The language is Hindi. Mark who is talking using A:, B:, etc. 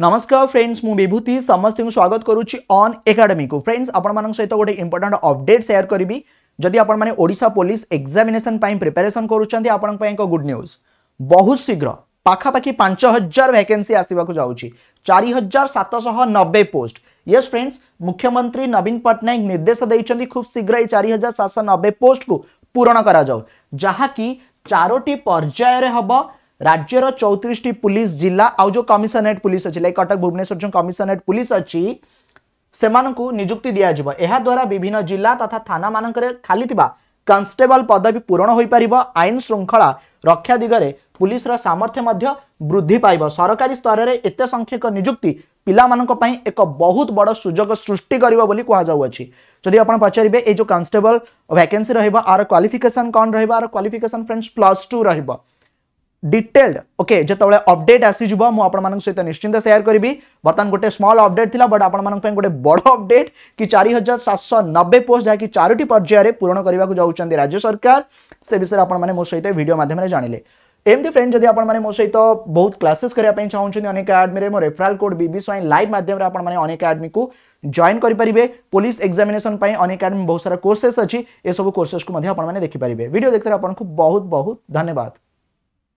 A: नमस्कार फ्रेंड्स मु विभूति समस्त स्वागत करुच्ची अन् एकाडेमी को फ्रेंड्स आपण सहित गोटे इंपोर्टाट अपडेट सेयार करी जदि आपण मैंने पुलिस एक्जामेसन प्रिपेरेसन करुँच गुड न्यूज बहुत शीघ्र पखापाखि पांच हजार भैकेन्सी आसवाक जाऊँगी चार हजार सातश नब्बे पोस्ट ये फ्रेंड्स मुख्यमंत्री नवीन पट्टनायक निर्देश देखते खूब शीघ्र ये चार हजार सातश नब्बे पोस्ट को पूरण करा जहाँकि चारोटी पर्यायर हम राज्यर चौतीस टी पुलिस जिला आउ जो कमिशनरेट पुलिस अच्छी लाइक कटक भुवनेश्वर जो कमिशनरेट पुलिस अच्छी ସେମାନଙ୍କୁ ନିଯୁକ୍ତି ଦିଆଯିବ ଏହାଦ୍ୱାରା ବିଭିନ୍ନ ଜିଲ୍ଲା ତଥା ଥାନାମାନଙ୍କରେ ଖାଲିଥିବା କନଷ୍ଟେବଲ ପଦବୀ ପୂରଣ ହୋଇପାରିବ ଆଇନ ଶୃଙ୍ଖଳା ରକ୍ଷା ଦିଗରେ ପୁଲିସର ସାମର୍ଥ୍ୟ ମଧ୍ୟ ବୃଦ୍ଧି ପାଇବ ସରକାରୀ ସ୍ତରରେ ଏତେ ସଂଖ୍ୟକ ନିଯୁକ୍ତି ପିଲାମାନଙ୍କ ପାଇଁ ଏକ ବହୁତ ବଡ଼ ସୁଯୋଗ ସୃଷ୍ଟି କରିବ ବୋଲି କୁହାଯାଉଅଛି ଯଦି ଆପଣ ପଚାରିବେ ଏଇ ଯେଉଁ କନଷ୍ଟେବଲ ଭ୍ୟାକେନ୍ସି ରହିବ ଆର କ୍ୱାଲିଫିକେସନ୍ କ'ଣ ରହିବ ଆର କ୍ୱାଲିଫିକେସନ୍ ଫ୍ରେଣ୍ଡସ୍ ପ୍ଲସ୍ ଟୁ ରହିବ डिटेल्ड ओके जो अपडेट आसीज सहित निश्चिंत सेयार करी बर्तमान गोटे स्मल अपडेट थी बट आप गोटे बड़ अपडेट कि चार हजार सात सौ नब्बे पोस्ट जहाँकि चारोट पर्यायर पूरण करवाक जाऊँच राज्य सरकार से विषय में मो सहित भिडियो मध्यम जाने एमती फ्रेंड जब आप मो सहित बहुत क्लासेस करने चाहूँ अनेक आडमी मो रेफराल कोड बी स्वाइन लाइव मध्यम आपने आडमी को जॉइन करेंगे पुलिस एक्जामेसन अनेक आडमी बहुत सारा कोर्सेस अच्छी ये सब कोर्सेस को देखिपारे भिडियो देखते आपको बहुत बहुत धन्यवाद